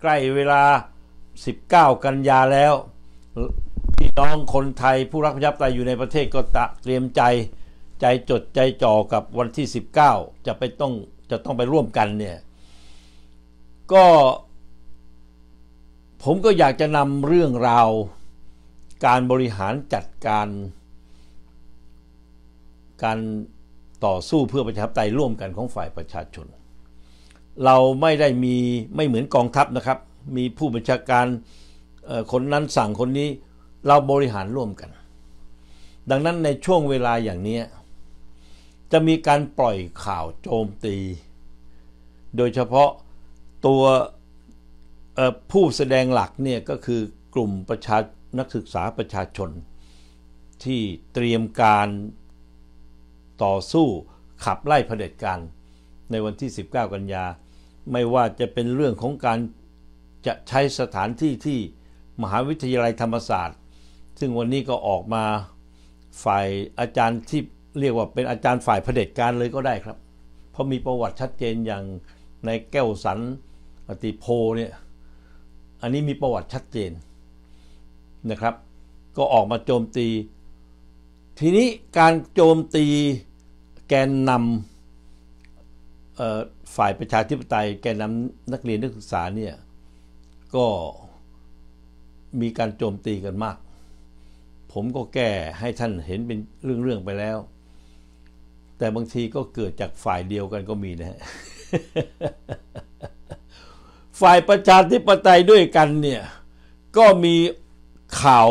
ใกล้เวลา 19 กันยาแล้ว พี่น้องคนไทยผู้รักประชาธิปไตยอยู่ในประเทศก็ตะเตรียมใจใจจดใจจ่อกับวันที่ 19 จะไปต้องจะต้องไปร่วมกันเนี่ย ก็ผมก็อยากจะนำเรื่องราว การบริหารจัดการการต่อสู้เพื่อประชาธิปไตยร่วมกันของฝ่ายประชาชนเราไม่ได้มีไม่เหมือนกองทัพนะครับ มีผู้บัญชาการคนนั้นสั่งคนนี้ เราบริหารร่วมกัน ดังนั้นในช่วงเวลาอย่างนี้ จะมีการปล่อยข่าวโจมตี โดยเฉพาะตัวผู้แสดงหลักเนี่ยก็คือกลุ่มประชา นักศึกษาประชาชนที่เตรียมการต่อสู้ขับไล่เผด็จการในวันที่ 19 กันยาไม่ว่าจะเป็นเรื่องของการจะใช้สถานที่ที่มหาวิทยาลัยธรรมศาสตร์ ซึ่งวันนี้ก็ออกมาฝ่ายอาจารย์ที่เรียกว่าเป็นอาจารย์ฝ่ายเผด็จการเลยก็ได้ครับ เพราะมีประวัติชัดเจนอย่างในแก้วสันอติโพเนี่ยอันนี้มีประวัติชัดเจนนะครับ ก็ออกมาโจมตี ทีนี้การโจมตีแกนนำฝ่ายประชาธิปไตยแกนนำนักเรียนนักศึกษาเนี่ยก็มีการโจมตีกันมาก ผมก็แก้ให้ท่านเห็นเป็นเรื่องๆไปแล้ว แต่บางทีก็เกิดจากฝ่ายเดียวกันก็มีนะฮะฝ่ายประชาธิปไตยด้วยกันเนี่ยก็มีข่าว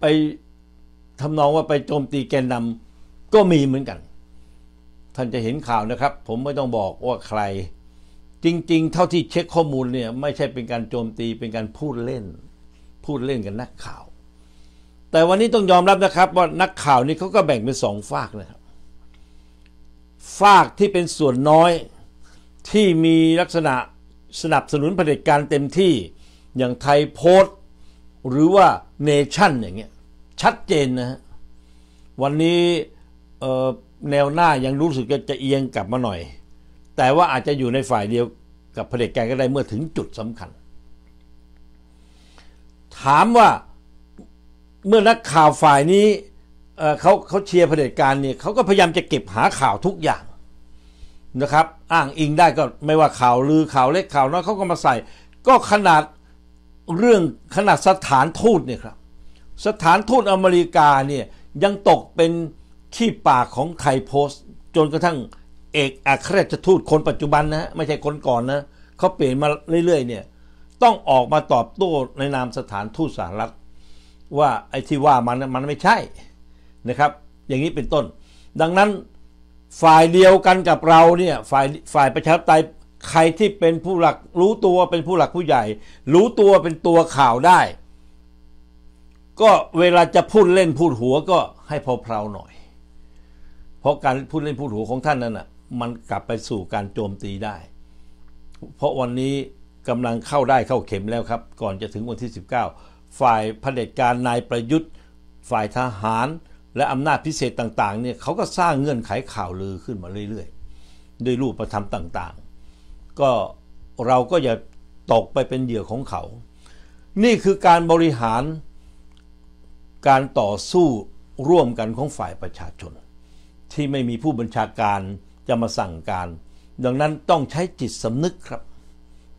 ไปทำนองว่าไปโจมตีแกนนำก็มีเหมือนกันท่านจะเห็นข่าวนะครับ ผมไม่ต้องบอกว่าใคร จริง ๆ เท่าที่เช็คข้อมูลเนี่ย ไม่ใช่เป็นการโจมตีเป็นการพูดเล่น พูดเล่นกันนักข่าว แต่วันนี้ต้องยอมรับนะครับ ว่านักข่าวนี่เขาก็แบ่งเป็นสองฝากนะครับฝากที่เป็นส่วนน้อยที่มีลักษณะสนับสนุนเผด็จการเต็มที่อย่างไทยโพสต์ หรือว่าเนชั่น อย่างเงี้ยชัดเจนนะฮะวันนี้แนวหน้ายังรู้สึกจะเอียงกลับมาหน่อย แต่ว่าอาจจะอยู่ในฝ่ายเดียวกับเผด็จการก็ได้เมื่อถึงจุดสำคัญ ถามว่าเมื่อนักข่าวฝ่ายนี้เขาเขาเชียร์เผด็จการเนี่ยเขาก็พยายามจะเก็บหาข่าวทุกอย่างนะครับ อ้างอิงได้ ก็ ไม่ว่าข่าวลือข่าวเล็กข่าวน้อยเขาก็มาใส่ ก็ขนาดเรื่องขนาดสถานทูตเนี่ยครับสถานทูตอเมริกาเนี่ยยังตกเป็นที่ปากของใครโพสต์ จนกระทั่งเอกอัครราชทูตคนปัจจุบันนะไม่ใช่คนก่อนนะเขาเปลี่ยนมาเรื่อย ๆ เนี่ย ต้องออกมาตอบโต้ในนามสถานทูตสหรัฐว่าไอ้ที่ว่ามันมันไม่ใช่นะครับ อย่างนี้เป็นต้น ดังนั้นฝ่ายเดียวกันกับเราเนี่ย ฝ่ายฝ่ายประชาธิปไตยใครที่เป็นผู้หลักรู้ตัวเป็นผู้หลักผู้ใหญ่ รู้ตัวเป็นตัวข่าวได้ ก็เวลาจะพูดเล่นพูดหัวก็ให้พอเพลาหน่อยราะการพูดเล่นพูดหูของท่านนั้นอ่ะมันกลับไปสู่การโจมตีได้ เพราะวันนี้กำลังเข้าได้เข้าเข็มแล้วครับก่อนจะถึงวันที่ 19 ฝ่ายเผด็จการนายประยุทธ์ ฝ่ายทหารและอำนาจพิเศษต่างๆเนี่ยเขาก็สร้างเงื่อนไขข่าวลือขึ้นมาเรื่อยๆด้วยรูปประธรรมต่างๆ ก็เราก็อย่าตกไปเป็นเหยื่อของเขา นี่คือการบริหารการต่อสู้ร่วมกันของฝ่ายประชาชนที่ไม่มีผู้บัญชาการจะมาสั่งการ ดังนั้นต้องใช้จิตสำนึกครับ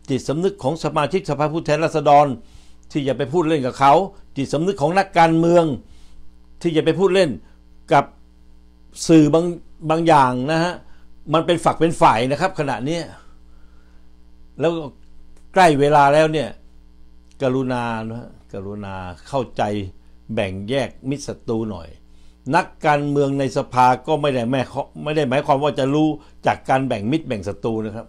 จิตสำนึกของสมาชิกสภาผู้แทนราษฎร ที่จะไปพูดเล่นกับเขา จิตสำนึกของนักการเมืองที่จะไปพูดเล่นกับสื่อบางบางอย่างนะฮะ มันเป็นฝักเป็นฝ่ายนะครับ ขณะนี้ แล้วใกล้เวลาแล้วเนี่ยกรุณานะกรุณาเข้าใจแบ่งแยกมิตรศัตรูหน่อยนักการเมืองในสภาก็ไม่ได้แม่ไม่ได้หมายความว่าจะรู้จากการแบ่งมิตรแบ่งศัตรูนะครับ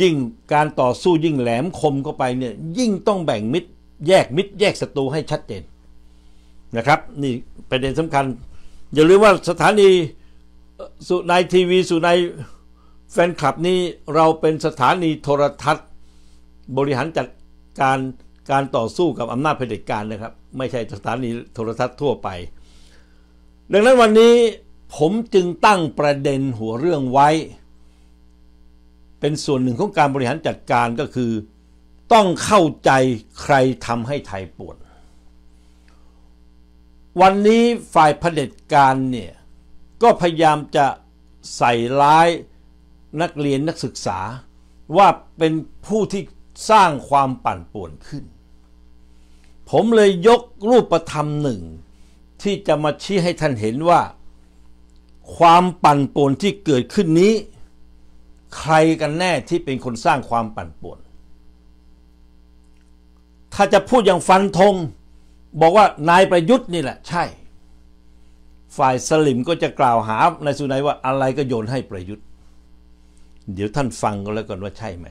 ยิ่งการต่อสู้ยิ่งแหลมคมเข้าไปเนี่ยยิ่งต้องแบ่งมิตรแยกมิตร แยกศัตรูให้ชัดเจนนะครับนี่ประเด็นสำคัญ อย่าลืมว่าสถานี สุนายทีวีสุนายแฟนคลับนี่เราเป็นสถานีโทรทัศน์บริหารจัดการการต่อสู้กับอำนาจเผด็จการนะครับ ไม่ใช่สถานีโทรทัศน์ทั่วไปดังนั้นวันนี้ผมจึงตั้งประเด็นหัวเรื่องไว้ เป็นส่วนหนึ่งของการบริหารจัดการก็คือต้องเข้าใจใครทำให้ไทยปวดวันนี้ฝ่ายเผด็จการเนี่ย ก็พยายามจะใส่ร้ายนักเรียนนักศึกษาว่าเป็นผู้ที่สร้างความปั่นป่วนขึ้น ผมเลยยกรูปธรรมหนึ่งที่จะมาชี้ให้ท่านเห็นว่าความปั่นป่วนที่เกิดขึ้นนี้ ใครกันแน่ที่เป็นคนสร้างความปั่นป่วน ถ้าจะพูดอย่างฟันธงบอกว่านายประยุทธ์นี่แหละใช่ ฝ่ายสลิมก็จะกล่าวหานายสุนัยว่าอะไรก็โยนให้ประยุทธ์ เดี๋ยวท่านฟังก็แล้วกันว่าใช่ไหม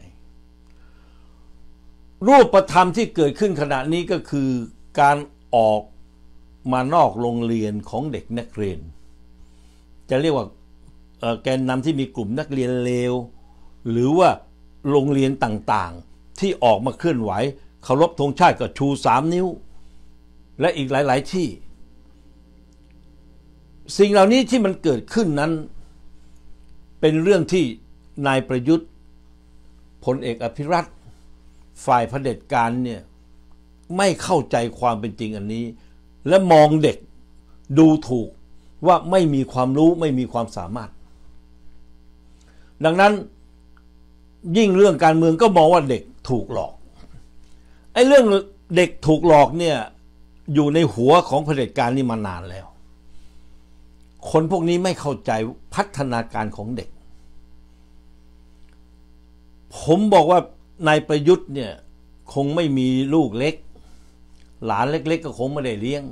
รูปธรรมที่เกิดขึ้นขณะนี้ก็คือการออกมานอกโรงเรียนของเด็กนักเรียน จะเรียกว่าแกนนำที่มีกลุ่มนักเรียนเลว หรือว่าโรงเรียนต่างๆ ที่ออกมาเคลื่อนไหวเคารพธงชาติก็ชูสามนิ้ว และอีกหลาย ๆที่ สิ่งเหล่านี้ที่มันเกิดขึ้นนั้น เป็นเรื่องที่นายประยุทธ์พลเอกอภิรัตฝ่ายเผด็จการเนี่ยไม่เข้าใจความเป็นจริงอันนี้และมองเด็กดูถูกว่าไม่มีความรู้ไม่มีความสามารถ ดังนั้นยิ่งเรื่องการเมืองก็มองว่าเด็กถูกหลอกไอ้เรื่องเด็กถูกหลอกเนี่ยอยู่ในหัวของเผด็จการนี่มานานแล้ว คนพวกนี้ไม่เข้าใจพัฒนาการของเด็ก ผมบอกว่านายประยุทธ์เนี่ยคงไม่มีลูกเล็กหลานเล็กๆก็คงไม่ได้เลี้ยง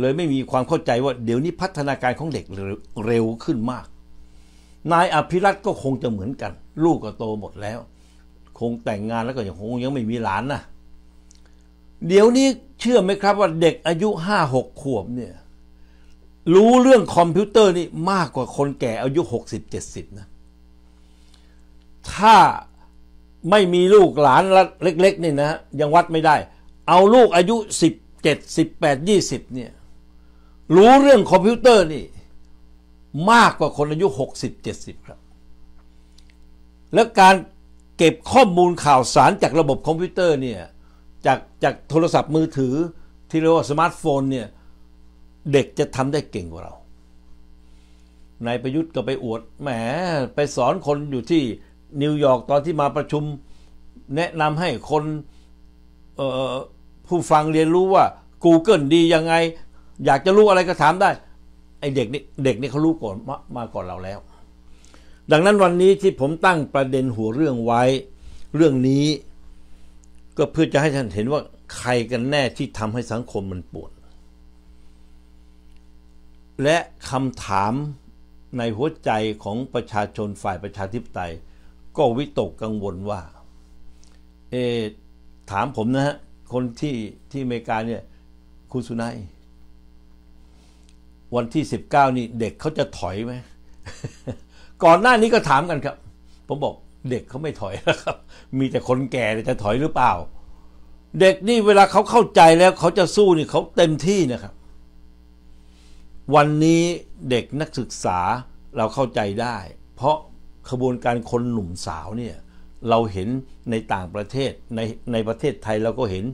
เลยไม่มีความเข้าใจว่า เดี๋ยวนี้พัฒนาการของเด็กเร็วขึ้นมาก นายอภิรัตก็คงจะเหมือนกัน ลูกก็โตหมดแล้ว คงแต่งงานแล้วก็ยังคงยังไม่มีหลานนะเดี๋ยวนี้เชื่อไหมครับว่าเด็กอายุห้าหกขวบเนี่ย รู้เรื่องคอมพิวเตอร์นี่มากกว่าคนแก่อายุหกสิบเจ็ดสิบนะถ้าไม่มีลูกหลานเล็ก ๆนี่นะ ยังวัดไม่ได้เอาลูกอายุสิบเจ็ดสิบแปดยี่สิบเนี่ย รู้เรื่องคอมพิวเตอร์นี่ มากกว่าคนอายุหกสิบเจ็ดสิบครับ แล้วการเก็บข้อมูลข่าวสารจากระบบคอมพิวเตอร์เนี่ย จากจากโทรศัพท์มือถือที่เรียกว่าสมาร์ทโฟนเนี่ย เด็กจะทำได้เก่งกว่าเรานายประยุทธ์ก็ไปอวดแหมไปสอนคนอยู่ที่นิวยอร์กตอนที่มาประชุมแนะนำให้คน เผู้ฟังเรียนรู้ว่า Google ดี ยังไง อยากจะรู้อะไรก็ถามได้ไอเด็กนี่เด็กนี่เขารู้ก่อนมามาก่อนเราแล้ว ดังนั้นวันนี้ที่ผมตั้งประเด็นหัวเรื่องไว้ เรื่องนี้ ก็เพื่อจะให้ท่านเห็นว่าใครกันแน่ที่ทำให้สังคมมันปวดและคำถามในหัวใจของประชาชนฝ่ายประชาธิปไตยก็วิตกกังวลว่า เอถามผมนะฮะคนที่ที่อเมริกาเนี่ยคุณสุนัยวันที่สิบเก้านี่เด็กเขาจะถอยไหมก่อนหน้านี้ก็ถามกันครับผมบอกเด็กเขาไม่ถอยแล้วครับมีแต่คนแก่จะถอยหรือเปล่า เด็กนี่เวลาเขาเข้าใจแล้วเขาจะสู้นี่เขาเต็มที่นะครับ วันนี้เด็กนักศึกษาเราเข้าใจได้ เพราะขบวนการคนหนุ่มสาวเนี่ยเราเห็นในต่างประเทศในใน ประเทศไทย เรา ก็เห็น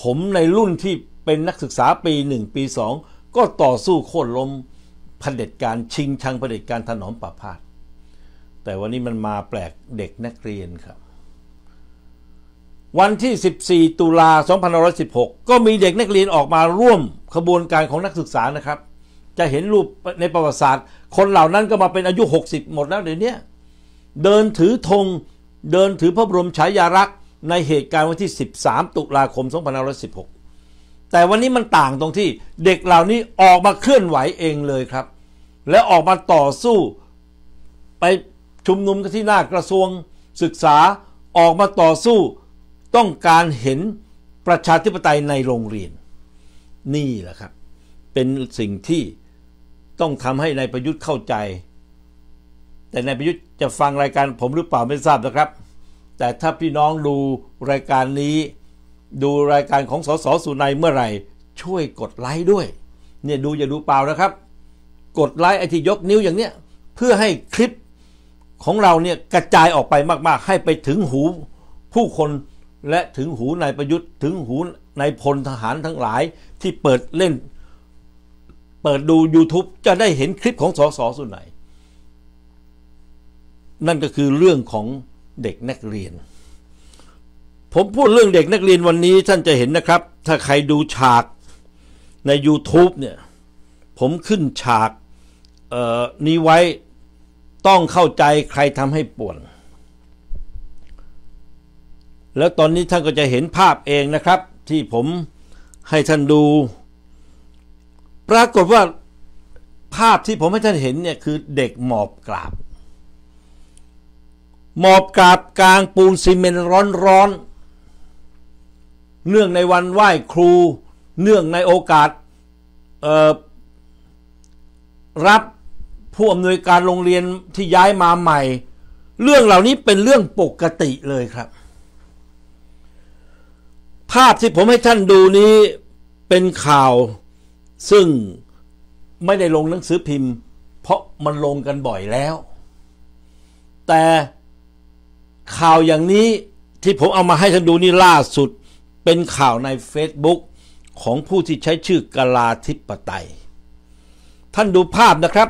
ผมในรุ่นที่เป็นนักศึกษาปีหนึ่ง ปีสอง ก็ต่อสู้โค่นล้มเผด็จการชิง ชังเผด็จการถนอมปราพาสแต่วันนี้มันมาแปลกเด็กนักเรียนครับ วันที่ 14 ตุลา2516 ก็มีเด็กนักเรียนออกมาร่วมขบวนการของนักศึกษานะครับ จะเห็นรูปในประวัติศาสตร์ คนเหล่านั้นก็มาเป็นอายุ 60หมดแล้วเดี๋ยวนี้เดินถือธงเดินถือพระบรมฉายาลักษณ์ในเหตุการณ์วันที่ 13 ตุลาคม 2516แต่วันนี้มันต่างตรงที่เด็กเหล่านี้ออกมาเคลื่อนไหวเองเลยครับ และออกมาต่อสู้ไปชุมนุมกันที่หน้ากระทรวง ศึกษาออกมาต่อสู้ต้องการเห็นประชาธิปไตยในโรงเรียนนี่แหละครับ เป็นสิ่งที่ต้องทำให้ในายประยุทธ์เข้าใจ แต่นายประยุทธ์จะฟังรายการผมหรือเปล่าไม่ทราบนะครับ แต่ถ้าพี่น้องดูรายการนี้ดูรายการของสสสุนัยเมื่อไหร่ ช่วยกดไลค์ด้วย เนี่ย ดูอย่าดูเปล่านะครับ กดไลค์ไอที่ยกนิ้วอย่างเนี้ย เพื่อให้คลิปของเราเนี่ยกระจายออกไปมาก ๆ ให้ไปถึงหูผู้คนและถึงหูนายประยุทธ์ ถึงหูนายพลทหารทั้งหลายที่เปิดเล่น เปิดดู YouTube จะได้เห็นคลิปของสสสุนัยนั่นก็คือเรื่องของเด็กนักเรียน ผมพูดเรื่องเด็กนักเรียนวันนี้ท่านจะเห็นนะครับ ถ้าใครดูฉากใน YouTube เนี่ยผมขึ้นฉากนี้ไว้ต้องเข้าใจใครทำให้ป่วน แล้วตอนนี้ท่านก็จะเห็นภาพเองนะครับ ที่ผมให้ท่านดู ปรากฏว่าภาพที่ผมให้ท่านเห็นเนี่ยคือเด็กหมอบกราบหมอบกราบกลางปูนซีเมนร้อน ๆ เนื่องในวันไหว้ครู เนื่องในโอกาสรับผู้อำนวยการโรงเรียนที่ย้ายมาใหม่ เรื่องเหล่านี้เป็นเรื่องปกติเลยครับ ภาพที่ผม ให้ ท่านดูนี้เป็นข่าว ซึ่งไม่ได้ลงหนังสือพิมพ์ เพราะมันลงกันบ่อยแล้ว แต่ข่าวอย่างนี้ที่ผมเอามาให้ท่านดูนี่ล่าสุดเป็นข่าวใน Facebook ของผู้ที่ใช้ชื่อกลาธิปไตย ท่านดูภาพนะครับ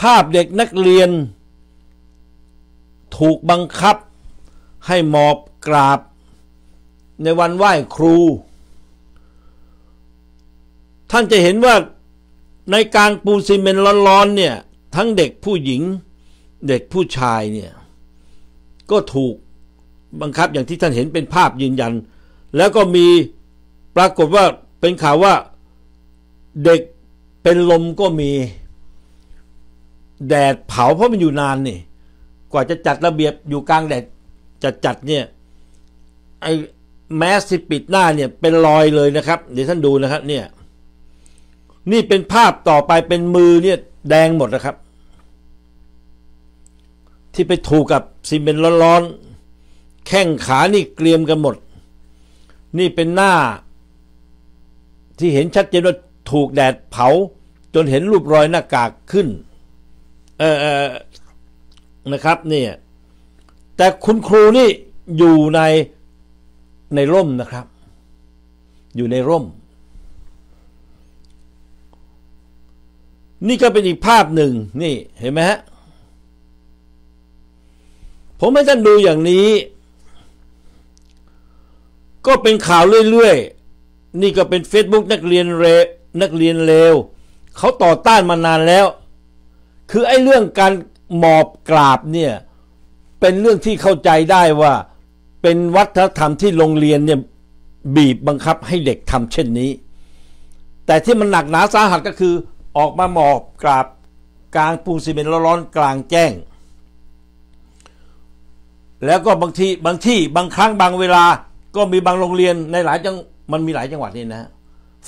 ภาพเด็กนักเรียนถูกบังคับให้หมอบกราบในวันไหว้ครู ท่านจะเห็นว่าในกลางปูซีเมนต์ร้อนๆเนี่ย ทั้งเด็กผู้หญิงเด็กผู้ชายเนี่ย ก็ถูกบังคับอย่างที่ท่านเห็นเป็นภาพยืนยัน แล้วก็มีปรากฏว่าเป็นข่าวว่าเด็กเป็นลมก็มี แดดเผาเพราะมันอยู่นานนี่กว่าจะจัดระเบียบอยู่กลางแดดจัดจัดเนี่ยไอ้แมสที่ปิดหน้าเนี่ยเป็นรอยเลยนะครับเดี๋ยวท่านดูนะครับ เนี่ย นี่เป็นภาพต่อไปเป็นมือเนี่ยแดงหมดนะครับที่ไปถูกกับซีเมนต์ร้อนๆแข้งขานี่เกรียมกันหมด นี่เป็นหน้า ที่เห็นชัดเจนว่าถูกแดดเผา จนเห็นรูปรอยหน้ากากขึ้น เออนะครับเนี่ย แต่คุณครูนี่อยู่ใน ในร่มนะครับ อยู่ในร่ม นี่ก็เป็นอีกภาพหนึ่ง นี่เห็นไหมฮะผมให้ท่านดูอย่างนี้ ก็เป็นข่าวเรื่อยๆนี่ก็เป็น Facebook นักเรียนเรนักเรียนเลวเขาต่อต้านมานานแล้ว คือไอ้เรื่องการหมอบกราบเนี่ยเป็นเรื่องที่เข้าใจได้ว่า เป็นวัฒนธรรมที่โรงเรียนเนี่ยบีบบังคับให้เด็กทำเช่นนี้ แต่ที่มันหนักหนาสาหัสก็คือออกมาหมอบกราบกลางปูนซีเมนต์ร้อนๆกลางแจ้งแล้วก็บางทีบางที่บางครั้งบางเวลาก็มีบางโรงเรียนในหลายจังมันมีหลายจังหวัดนี่นะ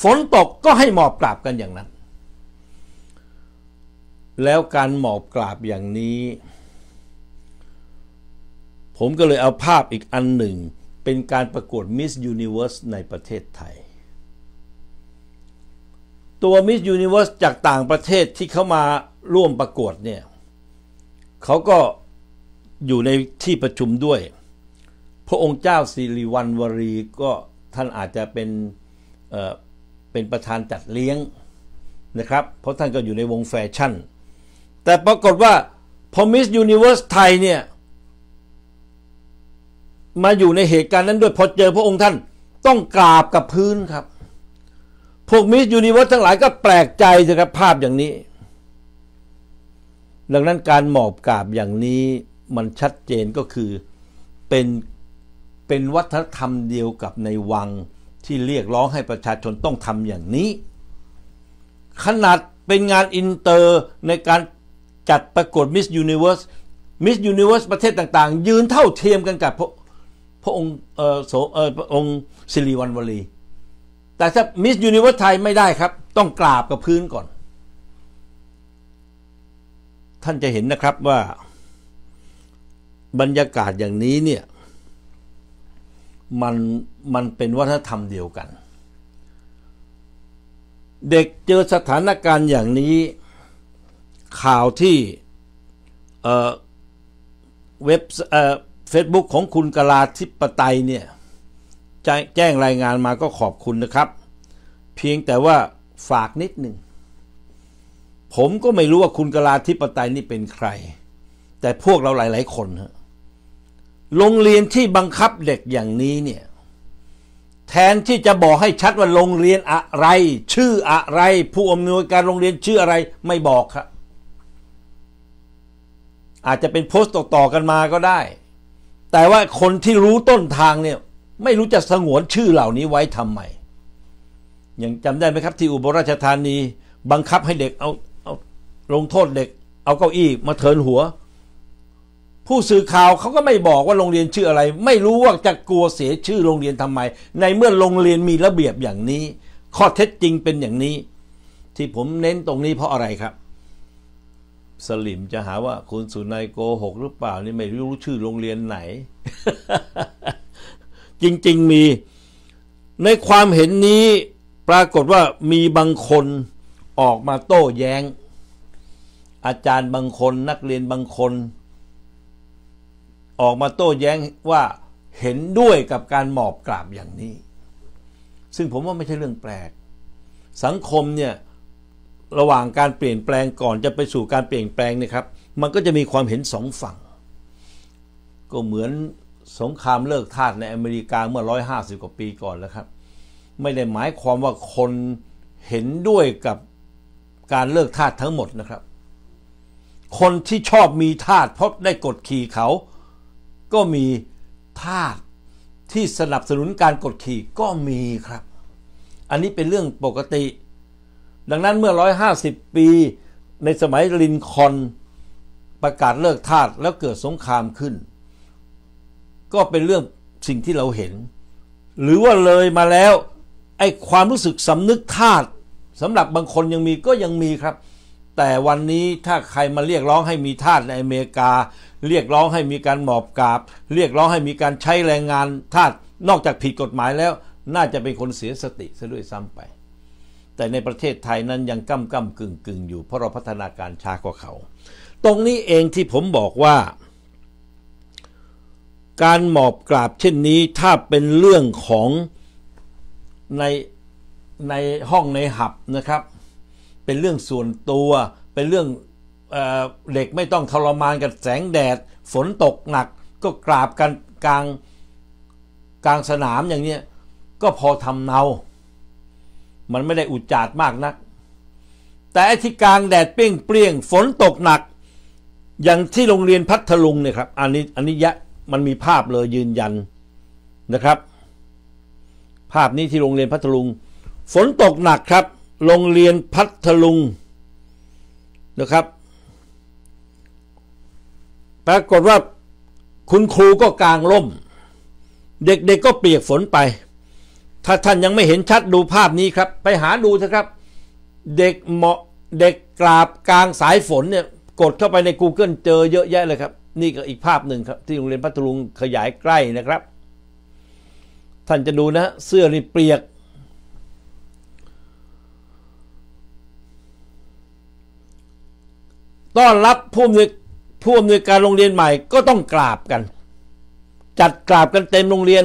ฝนตกก็ให้หมอบกราบกันอย่างนั้น แล้วการหมอบกราบอย่างนี้ ผมก็เลยเอาภาพอีกอันหนึ่ง เป็นการประกวดมิสยูนิเวอร์สในประเทศไทย ตัวมิสยูนิเวอร์สจากต่างประเทศที่เขามาร่วมประกวดเนี่ยเขาก็อยู่ในที่ประชุมด้วย พระองค์เจ้าสิริวัณวรีก็ท่านอาจจะเป็นเเป็นประธานจัดเลี้ยงนะครับ เพราะท่านก็อยู่ในวงแฟชั่น แต่ปรากฏว่าพอมิสยูนิเวอร์สไทยเนี่ย มาอยู่ในเหตุการณ์นั้นด้วยพอเจอพระองค์ท่านต้องกราบกับพื้นครับ พวกมิสยูนิเวอร์สทั้งหลายก็แปลกใจสิครับภาพอย่างนี้ ดังนั้นการหมอบกราบอย่างนี้มันชัดเจนก็คือ เป็นเป็นวัฒนธรรมเดียวกับในวังที่เรียกร้องให้ประชาชนต้องทำอย่างนี้ ขนาดเป็นงานอินเตอร์ ในการจัดประกวดมิสยูนิเวอร์ส มิสยูนิเวอร์สประเทศต่างๆ ยืนเท่าเทียมกันกับพระพระองค์เออโสเออพระองค์สิริวัณวลีแต่ถ้ามิสยูนิเวอร์สไทยไม่ได้ครับ ต้องกราบกับพื้นก่อน ท่านจะเห็นนะครับว่าบรรยากาศอย่างนี้เนี่ย มัน มันเป็นวัฒนธรรมเดียวกัน เด็กเจอสถานการณ์อย่างนี้ข่าวที่เออ่เว็บเฟซบุ๊กของคุณกลาธิปไตยเนี่ย แจ้งรายงานมาก็ขอบคุณนะครับ เพียงแต่ว่าฝากนิดหนึ่งผมก็ไม่รู้ว่าคุณกลาธิปไตยนี่เป็นใคร แต่พวกเราหลาย ๆคนับโรงเรียนที่บังคับเด็กอย่างนี้เนี่ย แทนที่จะบอกให้ชัดว่าโรงเรียนอะไร ชื่ออะไร ผู้อำนวยการโรงเรียนชื่ออะไรไม่บอกครับ อาจจะเป็นโพสต์ต่อๆกันมาก็ได้ แต่ว่าคนที่รู้ต้นทางเนี่ย ไม่รู้จะสงวนชื่อเหล่านี้ไว้ทำไมอย่างจำได้ไหมครับ ที่อุบลราชธานีบังคับให้เด็กเอาเอาลงโทษเด็กเอาเก้าอี้มาเทินหัวผู้สื่อข่าวเขาก็ไม่บอกว่าโรงเรียนชื่ออะไร ไม่รู้ว่าจะกลัวเสียชื่อโรงเรียนทำไม ในเมื่อโรงเรียนมีระเบียบอย่างนี้ ข้อเท็จจริงเป็นอย่างนี้ ที่ผมเน้นตรงนี้เพราะอะไรครับ สลิมจะหาว่า คุณสุนายโกหกหรือเปล่านี่ไม่รู้ชื่อโรงเรียนไหน จริงๆมี ในความเห็นนี้ ปรากฏว่ามีบางคนออกมาโต้แย้ง อาจารย์บางคนนักเรียนบางคนออกมาโต้แย้งว่าเห็นด้วยกับการหมอบกราบอย่างนี้ ซึ่งผมว่าไม่ใช่เรื่องแปลกสังคมเนี่ยระหว่างการเปลี่ยนแปลงก่อนจะไปสู่การเปลี่ยนแปลงนะครับ มันก็จะมีความเห็นสองฝั่ง ก็เหมือนสงครามเลิกทาสในอเมริกาเมื่อ150กว่าปีก่อนแล้วครับ ไม่ได้หมายความว่าคนเห็นด้วยกับการเลิกทาสทั้งหมดนะครับ คนที่ชอบมีทาสเพราะได้กดขี่เขาก็มีทาสที่สนับสนุนการ กดขี่ก็มีครับ อันนี้เป็นเรื่องปกติ ดังนั้นเมื่อ 150 ปีในสมัยลินคอนประกาศเลิกทาสแล้วเกิดสงครามขึ้น ก็เป็นเรื่องสิ่งที่เราเห็น หรือว่าเลยมาแล้วไอ้ความรู้สึกสำนึกทาสสำหรับบางคนยังมีก็ยังมีครับ แต่วันนี้ถ้าใครมาเรียกร้องให้มีทาสในอเมริกาเรียกร้องให้มีการหมอบกราบ เรียกร้องให้มีการใช้แรงงานทาสนอกจากผิดกฎหมายแล้วน่าจะเป็นคนเสียสติซะด้วยซ้ำไป แต่ในประเทศไทยนั้นยังก้มก้มกึ่งกึ่งอยู่เพราะเราพัฒนาการช้ากว่าเขา ตรงนี้เองที่ผมบอกว่าการหมอบกราบ เช่นนี้ถ้าเป็นเรื่องของในในห้องในหับนะครับ เป็นเรื่องส่วนตัวเป็นเรื่องเด็กไม่ต้องทรมานกับแสงแดด ฝนตกหนัก ก็กราบกันกลาง กลางสนามอย่างนี้ ก็พอทำเนา มันไม่ได้อุจจาดมากนักแต่ที่กลางแดดเปรี้ยงเปรี้ยง ฝนตกหนัก อย่างที่โรงเรียนพัทลุงเนี่ยครับ อันนี้อันนี้ยะ มันมีภาพเลยยืนยันนะครับ ภาพนี้ที่โรงเรียนพัทลุง ฝนตกหนักครับ โรงเรียนพัทลุงนะครับปรากฏว่าคุณครูก็กางร่ม เด็กๆกก็เปียกฝนไป ถ้าท่านยังไม่เห็นชัดดูภาพนี้ครับ ไปหาดูเถอะครับ เด็กเหมาะเด็กกราบกลางสายฝนเนี่ย กดเข้าไปใน Google เจอเยอะแยะเลยครับ นี่ก็อีกภาพหนึ่งครับ ที่โรงเรียนพัทลุงขยายใกล้นะครับ ท่านจะดูนะ เสื้อนี่เปียก ต้อนรับผู้มีผู้อำนวยการโรงเรียนใหม่ก็ต้องกราบกัน จัดกราบกันเต็มโรงเรียน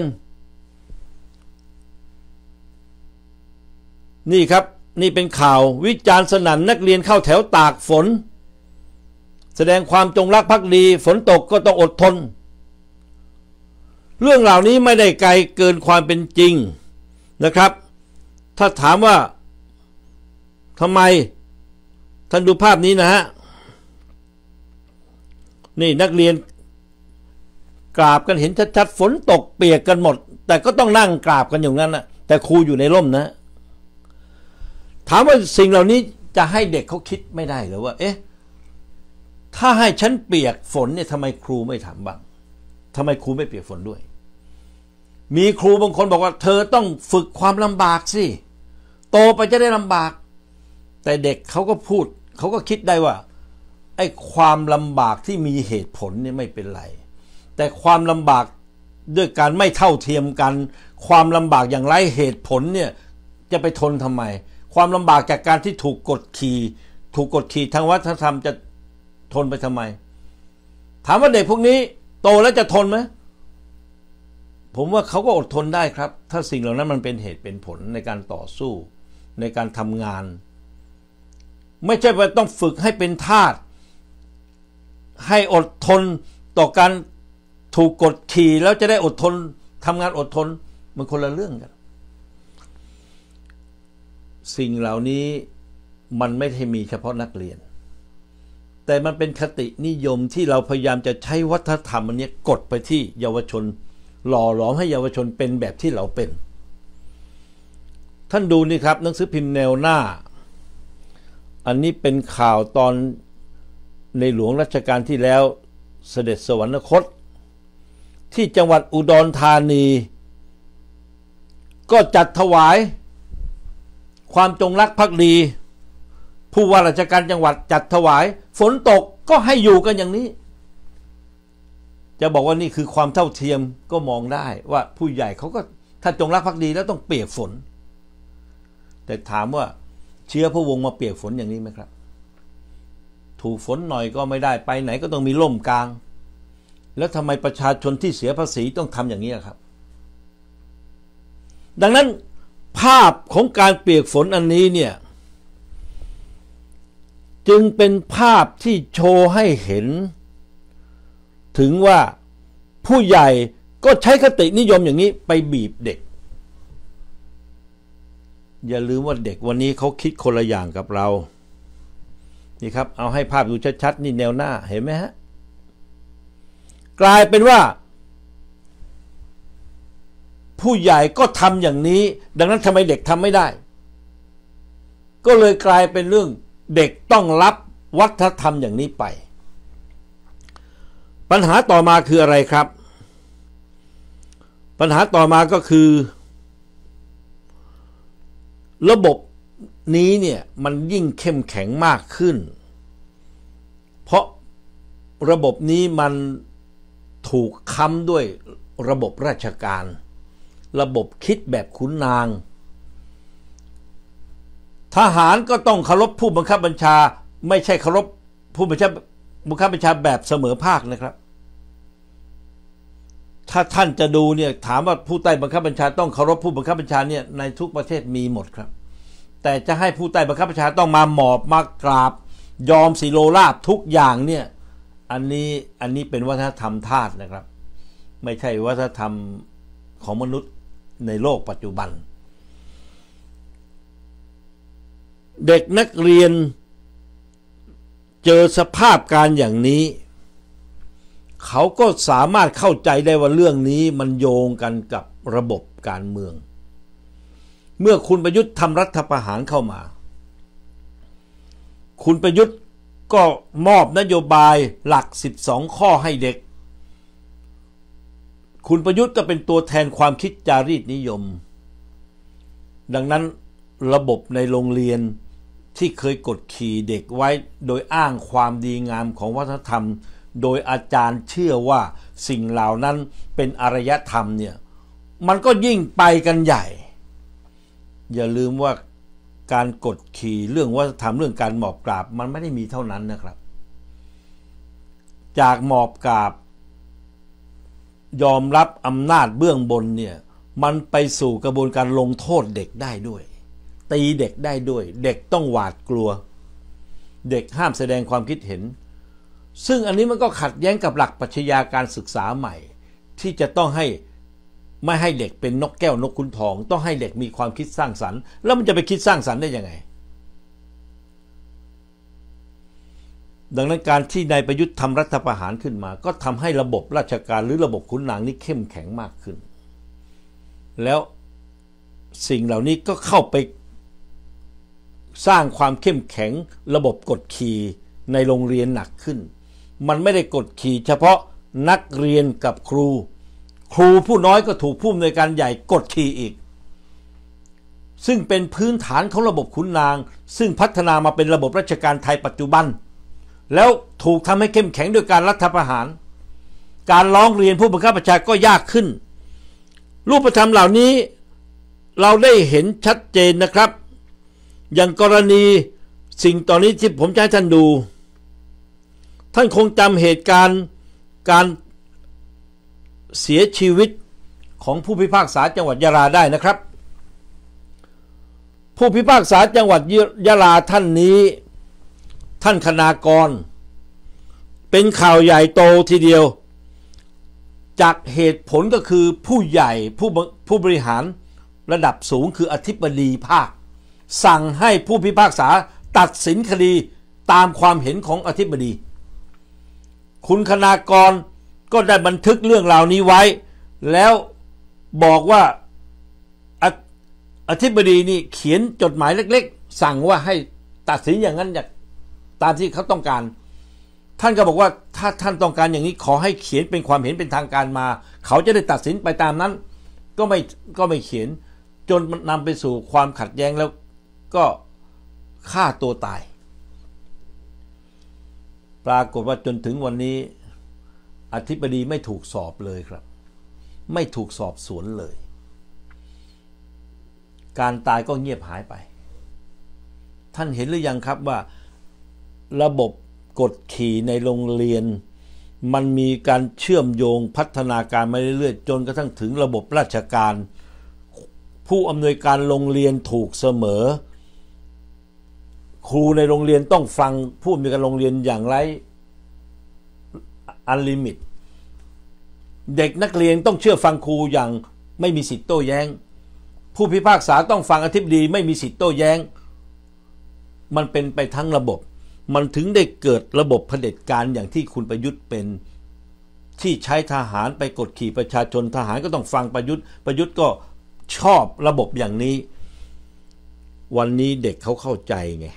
นี่ครับนี่เป็นข่าววิจารณ์สนั่นนักเรียนเข้าแถวตากฝน แสดงความจงรักภักดีฝนตกก็ต้องอดทน เรื่องเหล่านี้ไม่ได้ไกลเกินความเป็นจริงนะครับ ถ้าถามว่าทำไมท่านดูภาพนี้นะฮะนี่นักเรียนกราบกันเห็นชัดๆฝนตกเปียกกันหมด แต่ก็ต้องนั่งกราบกันอยู่นั้นนะแต่ครูอยู่ในร่มนะ ถามว่าสิ่งเหล่านี้จะให้เด็กเขาคิดไม่ได้หรือว่า เอ๊ะถ้าให้ฉันเปียกฝนเนี่ยทำไมครูไม่ถามบ้างทำไมครูไม่เปียกฝนด้วย มีครูบางคนบอกว่าเธอต้องฝึกความลำบากสิ โตไปจะได้ลำบาก แต่เด็กเขาก็พูดเขาก็คิดได้ว่าไอ้ความลำบากที่มีเหตุผลเนี่ยไม่เป็นไร แต่ความลำบากด้วยการไม่เท่าเทียมกัน ความลำบากอย่างไร้เหตุผลเนี่ย จะไปทนทำไม ความลำบากจากการที่ถูกกดขี่ ถูกกดขี่ทางวัฒนธรรมจะทนไปทำไม ถามว่าเด็กพวกนี้โตแล้วจะทนไหม ผมว่าเขาก็อดทนได้ครับ ถ้าสิ่งเหล่านั้นมันเป็นเหตุเป็นผลในการต่อสู้ในการทำงาน ไม่ใช่ว่าต้องฝึกให้เป็นทาสให้อดทนต่อการถูกกดขี่แล้วจะได้อดทนทำงานอดทนมันคนละเรื่องกันสิ่งเหล่านี้มันไม่ได้มีเฉพาะนักเรียน แต่มันเป็นคตินิยมที่เราพยายามจะใช้วัฒนธรรมอันนี้กดไปที่เยาวชน หล่อหลอมให้เยาวชนเป็นแบบที่เราเป็น ท่านดูนี่ครับ หนังสือพิมพ์แนวหน้า อันนี้เป็นข่าวตอนในหลวงรัชกาลที่แล้วเสด็จสวรรคต ที่จังหวัดอุดรธานี ก็จัดถวาย ความจงรักภักดี ผู้ว่าราชการจังหวัดจัดถวาย ฝนตกก็ให้อยู่กันอย่างนี้ จะบอกว่านี่คือความเท่าเทียมก็มองได้ว่าผู้ใหญ่เขาก็ถ้าจงรักภักดีแล้วต้องเปียกฝน แต่ถามว่าเชื้อพระวงมาเปียกฝนอย่างนี้ไหมครับถูกฝนหน่อยก็ไม่ได้ไปไหนก็ต้องมีล่มกลาง แล้วทำไมประชาชนที่เสียภาษีต้องทำอย่างนี้ครับ ดังนั้นภาพของการเปียกฝนอันนี้เนี่ย จึงเป็นภาพที่โชว์ให้เห็น ถึงว่าผู้ใหญ่ก็ใช้คตินิยมอย่างนี้ ไปบีบเด็ก อย่าลืมว่าเด็กวันนี้เขาคิดคนละอย่างกับเรานี่ครับเอาให้ภาพดูชัดๆนี่แนวหน้าเห็นไหมฮะกลายเป็นว่า ผู้ใหญ่ก็ทำอย่างนี้ดังนั้นทำไมเด็กทำไม่ได้ ก็เลยกลายเป็นเรื่อง เด็กต้องรับวัฒนธรรมอย่างนี้ไป ปัญหาต่อมาคืออะไรครับ ปัญหาต่อมาก็คือระบบนี้เนี่ยมันยิ่งเข้มแข็งมากขึ้น เพราะระบบนี้มันถูกค้ำด้วยระบบราชการ ระบบคิดแบบขุนนาง ทหารก็ต้องเคารพผู้บังคับบัญชา ไม่ใช่เคารพผู้บังคับบังคับบัญชาแบบเสมอภาคนะครับ ถ้าท่านจะดูเนี่ย ถามว่าผู้ใต้บังคับบัญชาต้องเคารพผู้บังคับบัญชาเนี่ยในทุกประเทศมีหมดครับแต่จะให้ผู้ใต้บังคับบัญชาต้องมาหมอบมากราบ ยอมสีโลราบทุกอย่างเนี่ย อันนี้อันนี้เป็นวัฒนธรรมทาสนะครับ ไม่ใช่วัฒนธรรมของมนุษย์ในโลกปัจจุบัน เด็กนักเรียนเจอสภาพการอย่างนี้ เขาก็สามารถเข้าใจได้ว่าเรื่องนี้มันโยงกันกับระบบการเมืองเมื่อคุณประยุทธ์ทำรัฐประหารเข้ามา คุณประยุทธ์ก็มอบนโยบายหลัก 12 ข้อให้เด็ก คุณประยุทธ์ก็เป็นตัวแทนความคิดจารีตนิยม ดังนั้นระบบในโรงเรียนที่เคยกดขี่เด็กไว้โดยอ้างความดีงามของวัฒนธรรม โดยอาจารย์เชื่อว่าสิ่งเหล่านั้นเป็นอารยธรรมเนี่ย มันก็ยิ่งไปกันใหญ่อย่าลืมว่าการกดขี่เรื่องวัฒนธรรมเรื่องการหมอบกราบมันไม่ได้มีเท่านั้นนะครับ จากหมอบกราบ ยอมรับอำนาจเบื้องบนเนี่ยมันไปสู่กระบวนการลงโทษเด็กได้ด้วย ตีเด็กได้ด้วย เด็กต้องหวาดกลัว เด็กห้ามแสดงความคิดเห็น ซึ่งอันนี้มันก็ขัดแย้งกับหลักปรัชญาการศึกษาใหม่ ที่จะต้องให้ไม่ให้เด็กเป็นนกแก้วนกคุณทอง ต้องให้เด็กมีความคิดสร้างสรรค์แล้วมันจะไปคิดสร้างสรรค์ได้ยังไง ดังนั้นการที่นายประยุทธ์ทำรัฐประหารขึ้นมา ก็ทำให้ระบบราชการหรือระบบขุนนางนี้เข้มแข็งมากขึ้น แล้วสิ่งเหล่านี้ก็เข้าไปสร้างความเข้มแข็งระบบกดขี่ในโรงเรียนหนักขึ้น มันไม่ได้กดขี่เฉพาะนักเรียนกับครูครูผู้น้อยก็ถูกผู้อำนวยการใหญ่กดขี่อีก ซึ่งเป็นพื้นฐานของระบบขุนนาง ซึ่งพัฒนามาเป็นระบบราชการไทยปัจจุบัน แล้วถูกทำให้เข้มแข็งด้วยการรัฐประหาร การร้องเรียนผู้บังคับบัญชาก็ยากขึ้น รูปธรรมเหล่านี้เราได้เห็นชัดเจนนะครับ อย่างกรณีสิ่งตอนนี้ที่ผมจะให้ท่านดู ท่านคงจำเหตุการณ์การเสียชีวิตของผู้พิพากษาจังหวัดยะลาได้นะครับ ผู้พิพากษาจังหวัดยะลาท่านนี้ ท่านคณากร เป็นข่าวใหญ่โตทีเดียว จากเหตุผลก็คือผู้ใหญ่ผู้ผู้บริหารระดับสูงคืออธิบดีภาคสั่งให้ผู้พิพากษาตัดสินคดีตามความเห็นของอธิบดีคุณคณากรก็ได้บันทึกเรื่องราวนี้ไว้ แล้วบอกว่าอธิบดีนี่เขียนจดหมายเล็กๆ สั่งว่าให้ตัดสินอย่างนั้นอย่างตามที่เขาต้องการ ท่านก็บอกว่าถ้าท่านต้องการอย่างนี้ขอให้เขียนเป็นความเห็นเป็นทางการมา เขาจะได้ตัดสินไปตามนั้น ก็ไม่ก็ไม่เขียนจนนำไปสู่ความขัดแย้งแล้ว ก็ฆ่าตัวตาย ปรากฏว่าจนถึงวันนี้อธิบดีไม่ถูกสอบเลยครับ ไม่ถูกสอบสวนเลย การตายก็เงียบหายไป ท่านเห็นหรือยังครับว่า ระบบกดขี่ในโรงเรียน มันมีการเชื่อมโยงพัฒนาการมาเรื่อยๆจนกระทั่งถึงระบบราชการ ผู้อำนวยการโรงเรียนถูกเสมอ ครูในโรงเรียนต้องฟังผู้อำนวยการโรงเรียนอย่างไรอันลิมิตเด็กนักเรียนต้องเชื่อฟังครูอย่างไม่มีสิทธิ์โต้แย้ง ผู้พิพากษาต้องฟังอธิบดี ไม่มีสิทธิ์โต้แย้ง มันเป็นไปทั้งระบบ มันถึงได้เกิดระบบะเผด็จการอย่างที่คุณประยุทธ์เป็นที่ใช้ทหารไปกดขี่ประชาชน ทหารก็ต้องฟังประยุทธ์ ประยุทธ์ก็ชอบระบบอย่างนี้ วันนี้เด็กเขาเข้าใจไง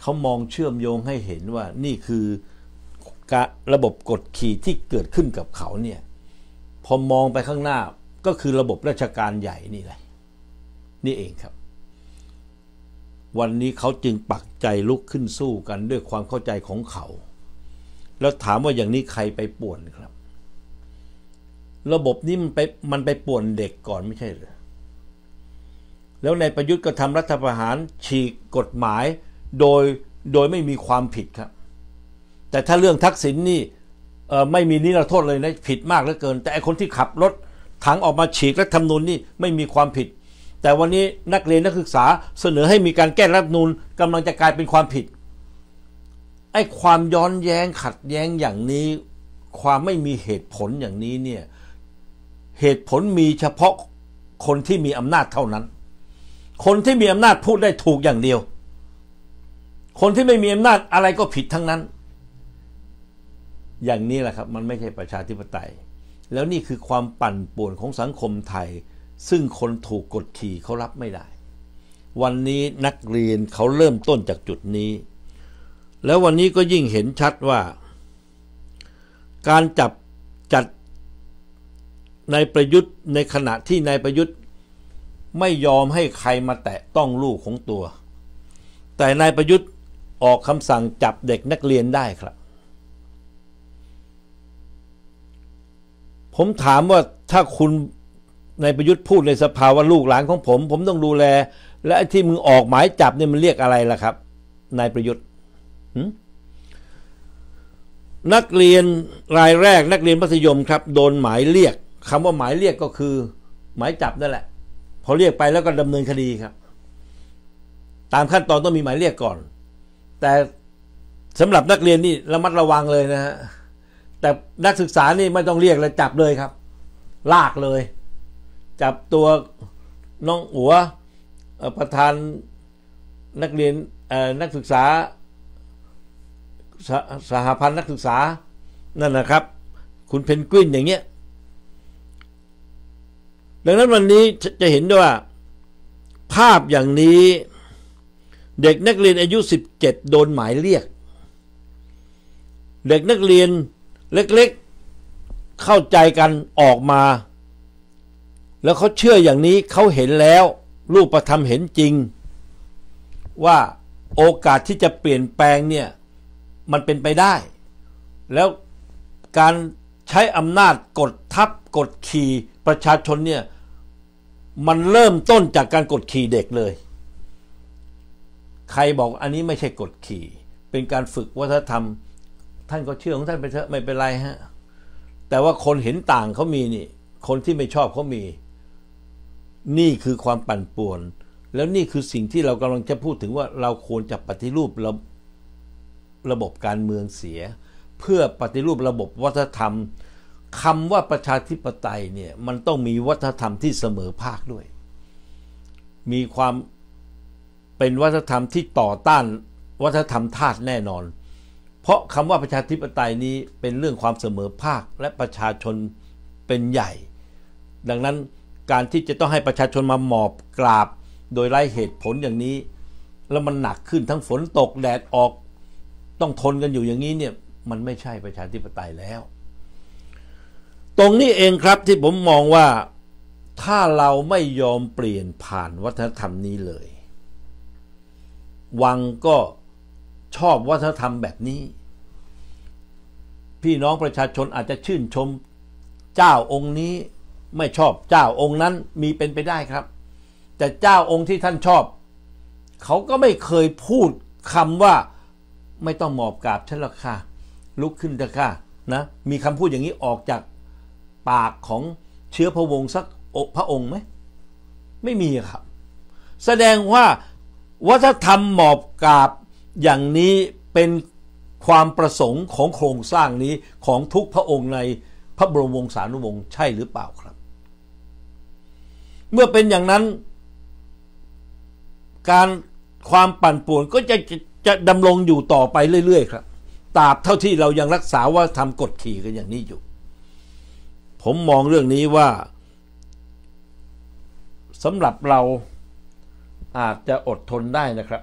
เขามองเชื่อมโยงให้เห็นว่านี่คือระบบกดขี่ที่เกิดขึ้นกับเขาเนี่ย พอมองไปข้างหน้าก็คือระบบราชการใหญ่นี่แหละนี่เองครับ วันนี้เขาจึงปักใจลุกขึ้นสู้กันด้วยความเข้าใจของเขา แล้วถามว่าอย่างนี้ใครไปป่วนครับ ระบบนี้มันไปมันไปป่วนเด็กก่อนไม่ใช่หรือแล้วในประยุทธ์ก็ทำรัฐประหารฉีกกฎหมายโดยโดยไม่มีความผิดครับแต่ถ้าเรื่องทักษิณนี่ไม่มีนิรโทษเลยนะผิดมากเหลือเกิน แต่ไอคนที่ขับรถ ถังออกมาฉีกรัฐธรรมนูญนี่ไม่มีความผิด แต่วันนี้นักเรียนนักศึกษาเสนอให้มีการแก้รัฐนูลกำลังจะกลายเป็นความผิดไอ้ความย้อนแย้งขัดแย้งอย่างนี้ ความไม่มีเหตุผลอย่างนี้เนี่ยเหตุผลมีเฉพาะคนที่มีอำนาจเท่านั้น คนที่มีอำนาจพูดได้ถูกอย่างเดียว คนที่ไม่มีอำนาจอะไรก็ผิดทั้งนั้นอย่างนี้แหละครับ มันไม่ใช่ประชาธิปไตย แล้วนี่คือความปั่นป่วนของสังคมไทย ซึ่งคนถูกกดขี่เขารับไม่ได้ วันนี้นักเรียนเขาเริ่มต้นจากจุดนี้ แล้ววันนี้ก็ยิ่งเห็นชัดว่าการจับจัดนายประยุทธ์ในขณะที่นายประยุทธ์ไม่ยอมให้ใครมาแตะต้องลูกของตัว แต่นายประยุทธ์ออกคำสั่งจับเด็กนักเรียนได้ครับผมถามว่าถ้าคุณนายประยุทธ์พูดในสภาว่าลูกหลานของผม ผมต้องดูแล และที่มึงออกหมายจับเนี่ยมันเรียกอะไรล่ะครับนายประยุทธ์นักเรียนรายแรก นักเรียนมัธยมครับ โดนหมายเรียกคำว่าหมายเรียกก็คือ หมายจับนั่นแหละพอเรียกไปแล้วก็ดำเนินคดีครับ ตามขั้นตอนต้องมีหมายเรียกก่อน แต่สำหรับนักเรียนนี่ระมัดระวังเลยนะฮะแต่นักศึกษานี่ไม่ต้องเรียกเลยจับเลยครับ ลากเลย จับตัวน้องหัวประธานนักเรียนนักศึกษาสสหพันธ์นักศึกษานั่นนะครับ คุณเพนกวินอย่างเงี้ย ดังนั้นวันนี้จะเห็นด้วยว่าภาพอย่างนี้ เด็กนักเรียนอายุ17โดนหมายเรียก เด็กนักเรียนเล็กๆเข้าใจกันออกมา แล้วเขาเชื่ออย่างนี้เขาเห็นแล้ว รูปธรรมเห็นจริง ว่าโอกาสที่จะเปลี่ยนแปลงเนี่ย มันเป็นไปได้ แล้วการใช้อำนาจกดทับกดขี่ประชาชนเนี่ยมันเริ่มต้นจากการกดขี่เด็กเลย ใครบอกอันนี้ไม่ใช่กดขี่เป็นการฝึกวัฒนธรรมท่านก็เชื่อของท่านไปเถอะไม่เป็นไรฮะแต่ว่าคนเห็นต่างเขามีนี่คนที่ไม่ชอบเขามี นี่คือความปั่นป่วน แล้วนี่คือสิ่งที่เรากำลังจะพูดถึงว่าเราควรจะปฏิรูประระบบการเมืองเสีย เพื่อปฏิรูประบบวัฒนธรรมคำว่าประชาธิปไตยเนี่ยมันต้องมีวัฒนธรรมที่เสมอภาคด้วย มีความเป็นวัฒนธรรมที่ต่อต้านวัฒนธรรมทาสแน่นอนเพราะคำว่าประชาธิปไตยนี้เป็นเรื่องความเสมอภาคและประชาชนเป็นใหญ่ ดังนั้นการที่จะต้องให้ประชาชนมาหมอบกราบ โดยไร้เหตุผลอย่างนี้แล้วมันหนักขึ้นทั้งฝนตกแดดออก ต้องทนกันอยู่อย่างนี้เนี่ยมันไม่ใช่ประชาธิปไตยแล้ว ตรงนี้เองครับที่ผมมองว่าถ้าเราไม่ยอมเปลี่ยนผ่านวัฒนธรรมนี้เลย วังก็ชอบวัฒนธรรมแบบนี้ พี่น้องประชาชนอาจจะชื่นชม เจ้าองค์นี้ไม่ชอบเจ้าองค์นั้นมีเป็นไปได้ครับ แต่เจ้าองค์ที่ท่านชอบ เขาก็ไม่เคยพูดคำว่าไม่ต้องหมอบกราบฉันละค่ะลุกขึ้นเถอะค่ะนะ มีคำพูดอย่างนี้ออกจากปากของเชื้อพระวงศ์สักพระองค์ไหมไม่มีครับ แสดงว่า วัฒนธรรมหมอบกราบอย่างนี้เป็นความประสงค์ของโครงสร้างนี้ของทุกพระองค์ในพระบรมวงศานุวงศ์ใช่หรือเปล่าครับ เมื่อเป็นอย่างนั้น การความปั่นป่วนก็จะจะจะดำรงอยู่ต่อไปเรื่อยๆครับตราบเท่าที่เรายังรักษาว่าทำกฎขี่กันอย่างนี้อยู่ ผมมองเรื่องนี้ว่าสำหรับเราอาจจะอดทนได้นะครับ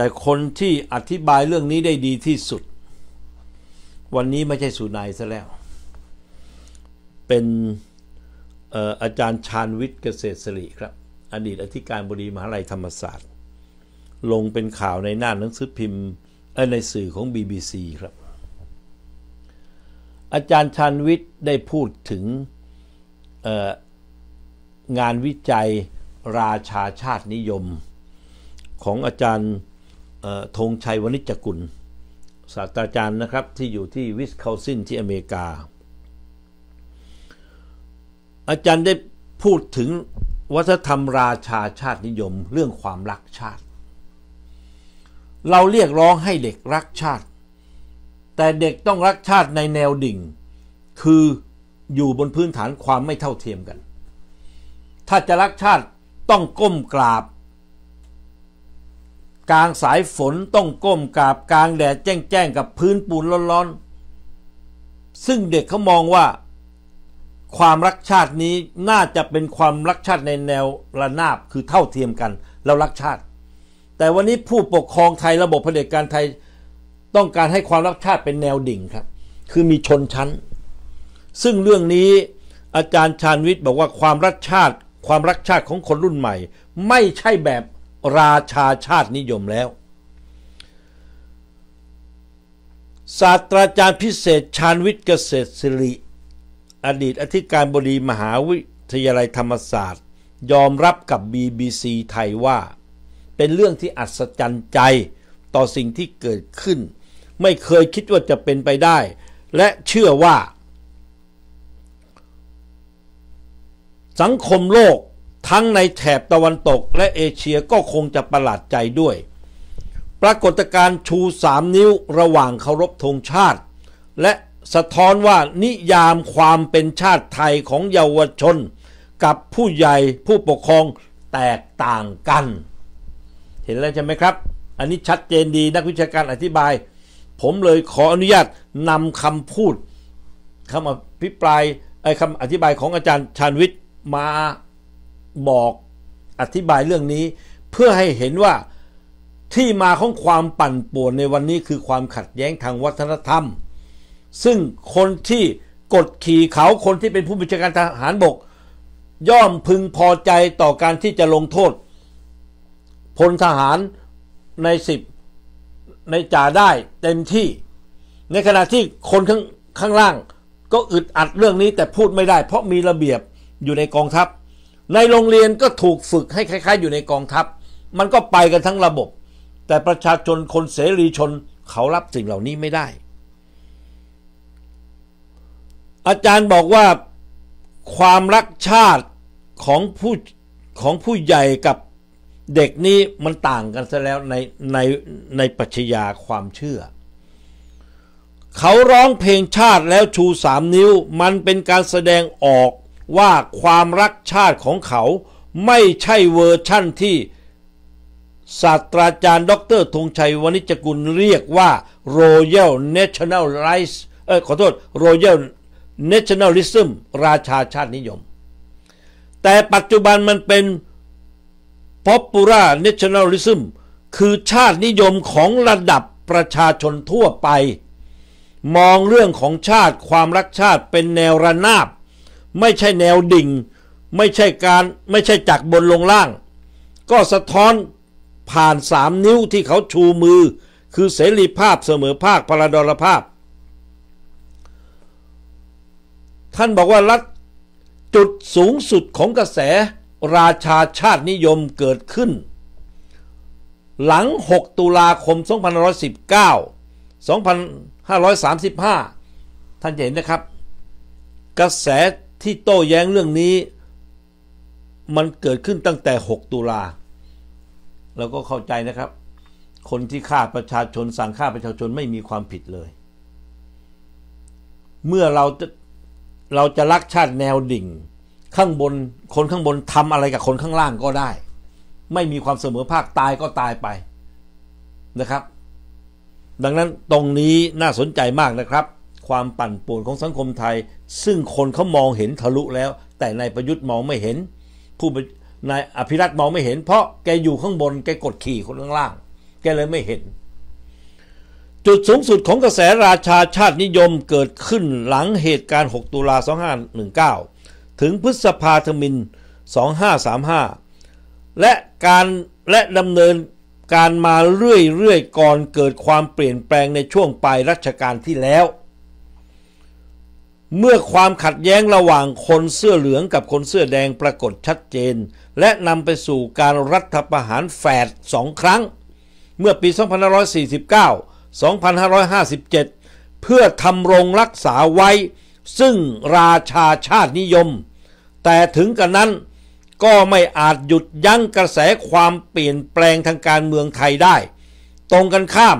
แต่คนที่อธิบายเรื่องนี้ได้ดีที่สุด วันนี้ไม่ใช่สุนายซะแล้ว เป็นอาจารย์ชาญวิทย์เกษตรศรีครับ อดีตอธิการบดีมหาลัยธรรมศาสตร์ ลงเป็นข่าวในหน้าหนังสือพิมพ์ในสื่อของ BBC ครับ อาจารย์ชาญวิทย์ได้พูดถึงงานวิจัยราชาชาตินิยมของอาจารย์ธงชัยวณิจกุล ศาสตราจารย์นะครับที่อยู่ที่วิสคาซินที่อเมริกา อาจารย์ได้พูดถึงวัฒนธรรมราชาชาตินิยมเรื่องความรักชาติ เราเรียกร้องให้เด็กรักชาติ แต่เด็กต้องรักชาติในแนวดิ่ง คืออยู่บนพื้นฐานความไม่เท่าเทียมกัน ถ้าจะรักชาติต้องก้มกราบกลางสายฝนต้องก้มกราบกลางแดดแจ้งๆกับพื้นปูนร้อนๆซึ่งเด็กเขามองว่าความรักชาตินี้น่าจะเป็นความรักชาติในแนวระนาบคือเท่าเทียมกันเรารักชาติ แต่วันนี้ผู้ปกครองไทยระบบเผด็จการไทยต้องการให้ความรักชาติเป็นแนวดิ่งครับคือมีชนชั้น ซึ่งเรื่องนี้อาจารย์ชาญวิทย์บอกว่าความรักชาติความรักชาติของคนรุ่นใหม่ ไม่ใช่แบบราชาชาตินิยมแล้ว ศาสตราจารย์พิเศษชาญวิทย์เกษตรศิริ อดีตอธิการบดีมหาวิทยาลัยธรรมศาสตร์ ยอมรับกับ BBC ไทยว่า เป็นเรื่องที่อัศจรรย์ใจต่อสิ่งที่เกิดขึ้น ไม่เคยคิดว่าจะเป็นไปได้ และเชื่อว่า สังคมโลกทั้งในแถบตะวันตกและเอเชียก็คงจะประหลาดใจด้วย ปรากฏการชูสามนิ้วระหว่างเคารพธงชาติ และสะท้อนว่านิยามความเป็นชาติไทยของเยาวชน กับผู้ใหญ่ผู้ปกครองแตกต่างกัน เห็นแล้วใช่ไหมครับ อันนี้ชัดเจนดีนักวิชาการอธิบาย ผมเลยขออนุญาตนำคำพูดคำอภิปรายคำอธิบายของอาจารย์ชานวิทย์มาบอกอธิบายเรื่องนี้เพื่อให้เห็นว่าที่มาของความปั่นป่วน ในวันนี้คือความขัดแย้งทางวัฒนธรรม ซึ่งคนที่กดขี่เขาคนที่เป็นผู้บัญชาการทหารบก ย่อมพึงพอใจต่อการที่จะลงโทษพลทหารในสิบในจ่าได้เต็มที่ ในขณะที่คนข้างข้างล่างก็อึดอัดเรื่องนี้แต่พูดไม่ได้เพราะมีระเบียบอยู่ในกองทัพในโรงเรียนก็ถูกฝึกให้คล้าย ๆ อยู่ในกองทัพ มันก็ไปกันทั้งระบบ แต่ประชาชนคนเสรีชนเขารับสิ่งเหล่านี้ไม่ได้ อาจารย์บอกว่าความรักชาติของผู้ของผู้ใหญ่กับเด็กนี้มันต่างกันซะแล้วในในในปัชญาความเชื่อ เขาร้องเพลงชาติแล้วชูสามนิ้วมันเป็นการแสดงออกว่าความรักชาติของเขาไม่ใช่เวอร์ชั่นที่ ศาสตราจารย์ด็ออเตร์ธงชัยวณิจกุลเรียกว่า Royal National ล i รส์เออขอโทษ Royal Nationalism ราชาชาตินิยม แต่ปัจจุบันมันเป็น Popular Nationalism คือชาตินิยมของระดับประชาชนทั่วไป มองเรื่องของชาติความรักชาติเป็นแนวระนาบไม่ใช่แนวดิ่ง ไม่ใช่การไม่ใช่จากบนลงล่าง ก็สะท้อนผ่านสามนิ้วที่เขาชูมือคือเสรีภาพเสมอภาคพลดรภาพ ท่านบอกว่ารัฐจุดสูงสุดของกระแสราชาชาตินิยมเกิดขึ้น หลัง 6 ตุลาคม2519 2535 ท่านจะเห็นนะครับ กระแสที่โต้แย้งเรื่องนี้มันเกิดขึ้นตั้งแต่ 6 ตุลาเราก็เข้าใจนะครับ คนที่ฆ่าประชาชนสั่งฆ่าประชาชนไม่มีความผิดเลย เมื่อเราจะเราจะรักชาติแนวดิ่ง ข้างบนคนข้างบนทำอะไรกับคนข้างล่างก็ได้ ไม่มีความเสมอภาคตายก็ตายไปนะครับ ดังนั้นตรงนี้น่าสนใจมากนะครับความปั่นป่วนของสังคมไทยซึ่งคนเขามองเห็นทะลุแล้วแต่นายประยุทธ์มองไม่เห็น ผู้นายอภิรัตมองไม่เห็นเพราะแกอยู่ข้างบนแกกดขี่คนข้างล่าง แกเลยไม่เห็น จุดสูงสุดของกระแสราชาชาตินิยมเกิดขึ้นหลังเหตุการณ์ 6ตุลา 2519 ถึงพฤษภาธมิน 2535 และการและดำเนินการมาเรื่อยๆก่อนเกิดความเปลี่ยนแปลงในช่วงปลายรัชกาลที่แล้วเมื่อความขัดแย้งระหว่างคนเสื้อเหลืองกับคนเสื้อแดงปรากฏชัดเจน และนำไปสู่การรัฐประหารแฝดสองครั้ง เมื่อปี 2549 2557 เพื่อทำรงรักษาไว้ซึ่งราชาชาตินิยม แต่ถึงกันนั้นก็ไม่อาจหยุดยั้งกระแสความเปลี่ยนแปลงทางการเมืองไทยได้ ตรงกันข้าม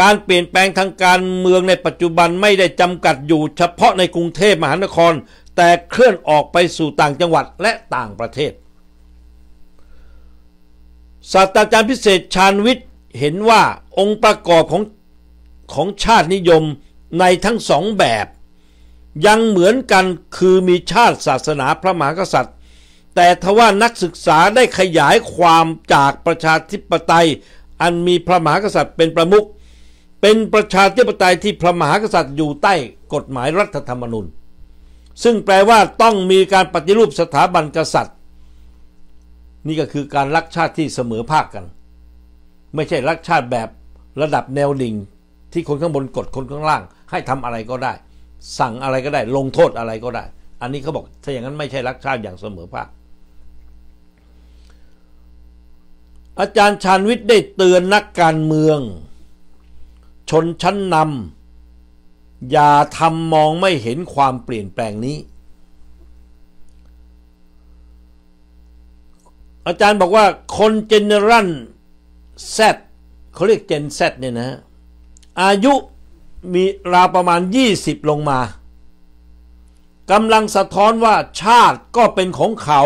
การเปลี่ยนแปลงทางการเมืองในปัจจุบันไม่ได้จำกัดอยู่เฉพาะในกรุงเทพมหานคร แต่เคลื่อนออกไปสู่ต่างจังหวัดและต่างประเทศศาสตราจารย์พิเศษชาญวิทย์เห็นว่าองค์ประกอบของของชาตินิยมในทั้งสองแบบ ยังเหมือนกันคือมีชาติศาสนาพระมหากษัตริย์ แต่ทว่านักศึกษาได้ขยายความจากประชาธิปไตยอันมีพระมหากษัตริย์เป็นประมุขเป็นประชาธิปไตยที่พระมหากษัตริย์อยู่ใต้กฎหมายรัฐธรรมนูญซึ่งแปลว่าต้องมีการปฏิรูปสถาบันกษัตริย์ นี่ก็คือการรักชาติที่เสมอภาคกัน ไม่ใช่รักชาติแบบระดับแนวดิ่งที่คนข้างบนกดคนข้างล่าง ให้ทำอะไรก็ได้ สั่งอะไรก็ได้ลงโทษอะไรก็ได้ อันนี้เขาบอกถ้าอย่างนั้นไม่ใช่รักชาติอย่างเสมอภาค อาจารย์ชานวิทย์ได้เตือนนักการเมืองชนชั้นนำอย่าทำมองไม่เห็นความเปลี่ยนแปลงนี้ อาจารย์บอกว่าคนเจเนรัลแซดเขาเรียกเจนแซดเนี่ยนะ อายุมีราวประมาณ 20 ลงมากำลังสะท้อนว่าชาติก็เป็นของเขา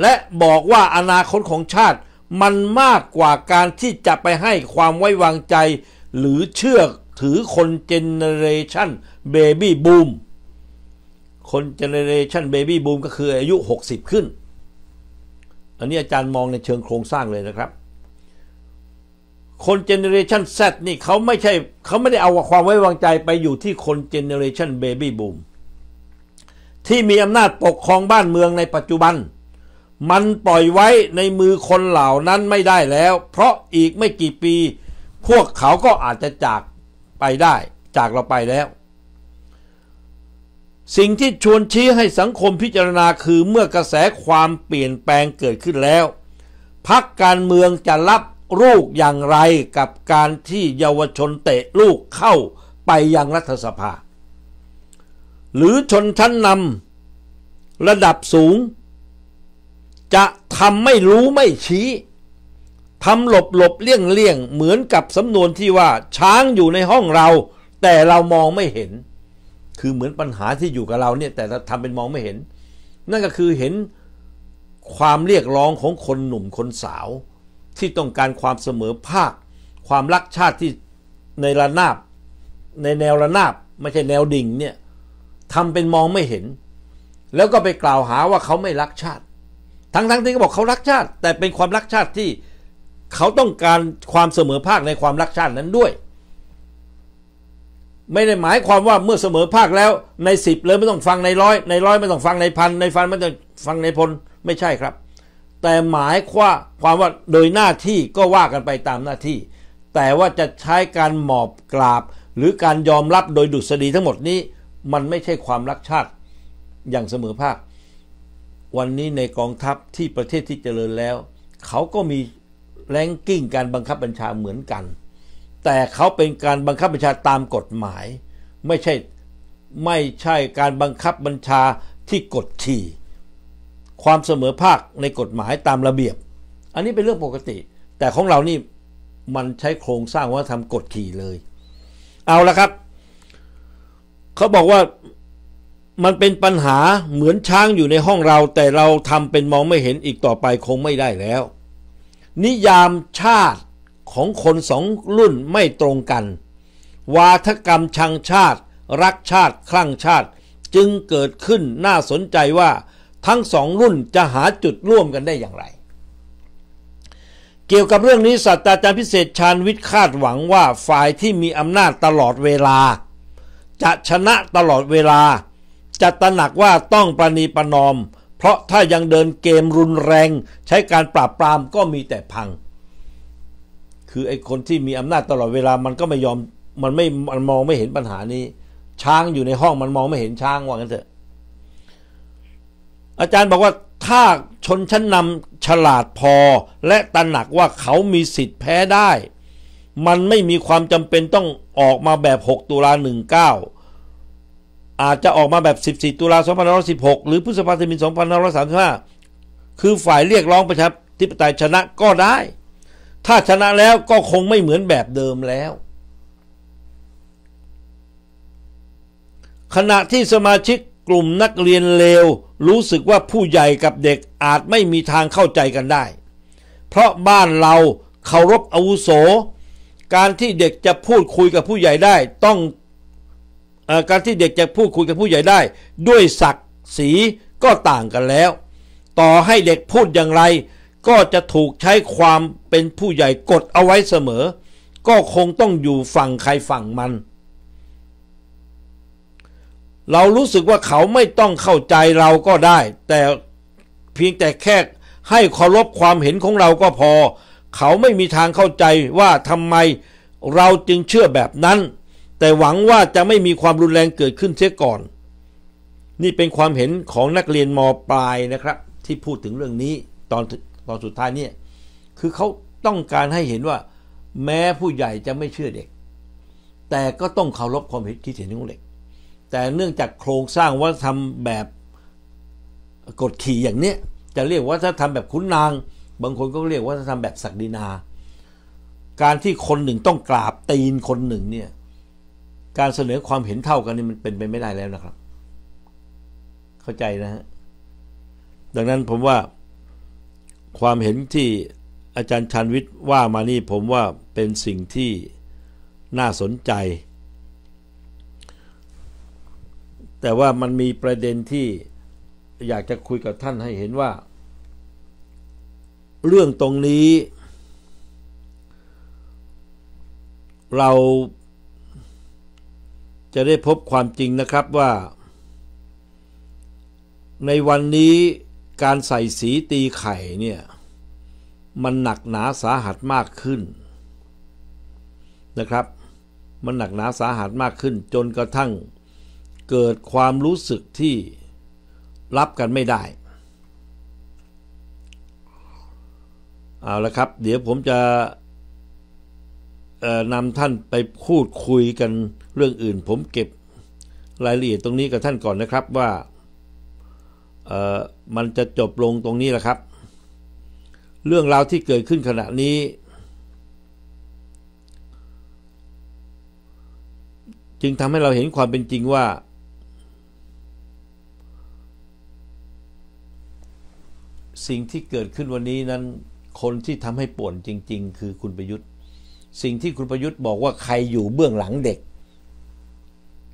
และบอกว่าอนาคตของชาติ มันมากกว่าการที่จะไปให้ความไว้วางใจหรือเชื่อถือคนเจเนเรชันเบบี้บูม คนเจเนเรชันเบบี้บูมก็คืออายุ 60 ขึ้น อันนี้อาจารย์มองในเชิงโครงสร้างเลยนะครับ คนเจเนเรชันซนี่เขาไม่ใช่เขาไม่ได้เอาความไว้วางใจไปอยู่ที่คนเจเนเรชันเบบี้บูมที่มีอำนาจปกครองบ้านเมืองในปัจจุบัน มันปล่อยไว้ในมือคนเหล่านั้นไม่ได้แล้ว เพราะอีกไม่กี่ปีพวกเขาก็อาจจะจากไปได้จากเราไปแล้ว สิ่งที่ชวนชี้ให้สังคมพิจารณาคือเมื่อกระแสความเปลี่ยนแปลงเกิดขึ้นแล้ว พักการเมืองจะรับลูกอย่างไรกับการที่เยาวชนเตะลูกเข้าไปยังรัฐสภา หรือชนชั้นนำระดับสูง จะทำไม่รู้ไม่ชี้ทำ หลบหลบเลี่ยงเลี่ยง เหมือนกับ สำนวนที่ว่าช้างอยู่ในห้องเรา แต่เรามองไม่เห็น คือเหมือนปัญหาที่อยู่กับเรา เนี่ย แต่ทำเป็นมองไม่เห็น นั่นก็คือเห็นความเรียก ร้องของคนหนุ่มคนสาวที่ต้องการความเสมอภาค ความรักชาติที่ในระนาบ ในแนวระนาบไม่ใช่แนวดิ่งเนี่ยทำเป็นมองไม่เห็น แล้วก็ไปกล่าวหาว่าเขาไม่รักชาติ ทั้งๆที่เขาบอกเขารักชาติ แต่เป็นความรักชาติที่เขาต้องการความเสมอภาคในความรักชาตินั้นด้วย ไม่ได้หมายความว่าเมื่อเสมอภาคแล้วในสิบเลยไม่ต้องฟังในร้อยในร้อยไม่ต้องฟังในพันในพันไม่ต้องฟังในพลไม่ใช่ครับ แต่หมายว่าความว่าโดยหน้าที่ก็ว่ากันไปตามหน้าที่ แต่ว่าจะใช้การหมอบกราบ หรือการยอมรับโดยดุษฎีทั้งหมดนี้ มันไม่ใช่ความรักชาติอย่างเสมอภาค วันนี้ในกองทัพที่ประเทศที่เจริญแล้ว เขาก็มีแรงกิ้งการบังคับบัญชาเหมือนกัน แต่เขาเป็นการบังคับบัญชาตามกฎหมาย ไม่ใช่ไม่ใช่การบังคับบัญชาที่กดที่ ความเสมอภาคในกฎหมายตามระเบียบ อันนี้เป็นเรื่องปกติ แต่ของเรานี่มันใช้โครงสร้างว่าทำกดขี่เลย เอาละครับ เขาบอกว่ามันเป็นปัญหาเหมือนช้างอยู่ในห้องเรา แต่เราทำเป็นมองไม่เห็นอีกต่อไปคงไม่ได้แล้วนิยามชาติของคนสองรุ่นไม่ตรงกัน วาทกรรมชังชาติ รักชาติคลั่งชาติจึงเกิดขึ้นน่าสนใจว่าทั้งสองรุ่นจะหาจุดร่วมกันได้อย่างไร เกี่ยวกับเรื่องนี้ศาสตราจารย์พิเศษชาญวิทย์คาดหวังว่า ฝ่ายที่มีอำนาจตลอดเวลา จะชนะตลอดเวลาจะตระหนักว่าต้องประนีประนอมเพราะถ้ายังเดินเกมรุนแรง ใช้การปราบปรามก็มีแต่พัง คือไอ้คนที่มีอำนาจตลอดเวลามันก็ไม่ยอมมันไม่มันมองไม่เห็นปัญหานี้ ช้างอยู่ในห้องมันมองไม่เห็นช้างว่า งั้นเถอะ อาจารย์บอกว่าถ้าชนชั้นนำฉลาดพอและตระหนักว่าเขามีสิทธิ์แพ้ได้ มันไม่มีความจำเป็นต้องออกมาแบบ 6 ตุลา19อาจจะออกมาแบบ 14 ตุลา2516 หรือ พฤษภาคม 2535คือฝ่ายเรียกร้องประชาธิปไตยชนะก็ได้ ถ้าชนะแล้วก็คงไม่เหมือนแบบเดิมแล้ว ขณะที่สมาชิกกลุ่มนักเรียนเลวรู้สึกว่าผู้ใหญ่กับเด็กอาจไม่มีทางเข้าใจกันได้ เพราะบ้านเราเคารพอาวุโส การที่เด็กจะพูดคุยกับผู้ใหญ่ได้ต้องการที่เด็กจะพูดคุยกับผู้ใหญ่ได้ ด้วยศักดิ์ศรีก็ต่างกันแล้ว ต่อให้เด็กพูดอย่างไร ก็จะถูกใช้ความเป็นผู้ใหญ่กดเอาไว้เสมอ ก็คงต้องอยู่ฝั่งใครฝั่งมัน เรารู้สึกว่าเขาไม่ต้องเข้าใจเราก็ได้ แต่เพียงแต่แค่ให้เคารพความเห็นของเราก็พอ เขาไม่มีทางเข้าใจว่าทำไมเราจึงเชื่อแบบนั้นแต่หวังว่าจะไม่มีความรุนแรงเกิดขึ้นเสียก่อน นี่เป็นความเห็นของนักเรียนมปลายนะครับ ที่พูดถึงเรื่องนี้ตอนตอนสุดท้ายเนี่ย คือเขาต้องการให้เห็นว่า แม้ผู้ใหญ่จะไม่เชื่อเด็ก แต่ก็ต้องเคารพความเห็นที่เห็นของเด็ก แต่เนื่องจากโครงสร้างวัฒนธรรมแบบกดขี่อย่างเนี้ยจะเรียกวัฒนธรรมแบบขุนนาง บางคนก็เรียกวัฒนธรรมแบบศักดินา การที่คนหนึ่งต้องกราบตีนคนหนึ่งเนี่ยการเสนอความเห็นเท่ากันนี่มันเป็นไปไม่ได้แล้วนะครับ เข้าใจนะฮะดังนั้นผมว่าความเห็นที่อาจารย์ชันวิทย์ว่ามานี่ผมว่าเป็นสิ่งที่น่าสนใจ แต่ว่ามันมีประเด็นที่อยากจะคุยกับท่าน ให้เห็นว่า เรื่องตรงนี้เราจะได้พบความจริงนะครับว่าในวันนี้การใส่สีตีไข่เนี่ย มันหนักหนาสาหัสมากขึ้นนะครับ มันหนักหนาสาหัสมากขึ้น จนกระทั่งเกิดความรู้สึกที่รับกันไม่ได้ เอาละครับ เดี๋ยวผมจะนำท่านไปพูดคุยกันเรื่องอื่น ผมเก็บรายละเอียดตรงนี้กับท่านก่อนนะครับว่ามันจะจบลงตรงนี้แหละครับ เรื่องราวที่เกิดขึ้นขณะนี้ จึงทำให้เราเห็นความเป็นจริงว่าสิ่งที่เกิดขึ้นวันนี้นั้นคนที่ทำให้ป่วนจริงๆ คือคุณประยุทธ์สิ่งที่คุณประยุทธ์บอกว่าใครอยู่เบื้องหลังเด็ก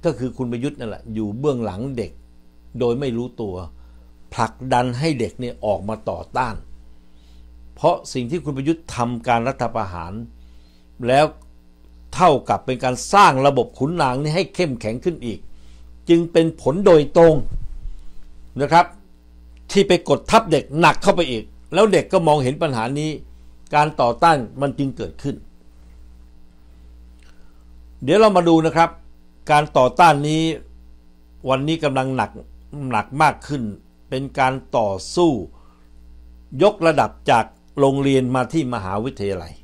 ก็คือคุณประยุทธ์นั่นแหละอยู่เบื้องหลังเด็กโดยไม่รู้ตัว ผลักดันให้เด็กเนี่ยออกมาต่อต้าน เพราะสิ่งที่คุณประยุทธ์ทำการรัฐประหาร แล้วเท่ากับเป็นการสร้างระบบขุนนางนี้ให้เข้มแข็งขึ้นอีก จึงเป็นผลโดยตรงนะครับ ที่ไปกดทับเด็กหนักเข้าไปอีก แล้วเด็กก็มองเห็นปัญหานี้การต่อต้านมันจึงเกิดขึ้นเดี๋ยวเรามาดูนะครับ การต่อต้านนี้ วันนี้กำลังหนักหนักมากขึ้น เป็นการต่อสู้ ยกระดับจากโรงเรียนมาที่มหาวิทยาลัย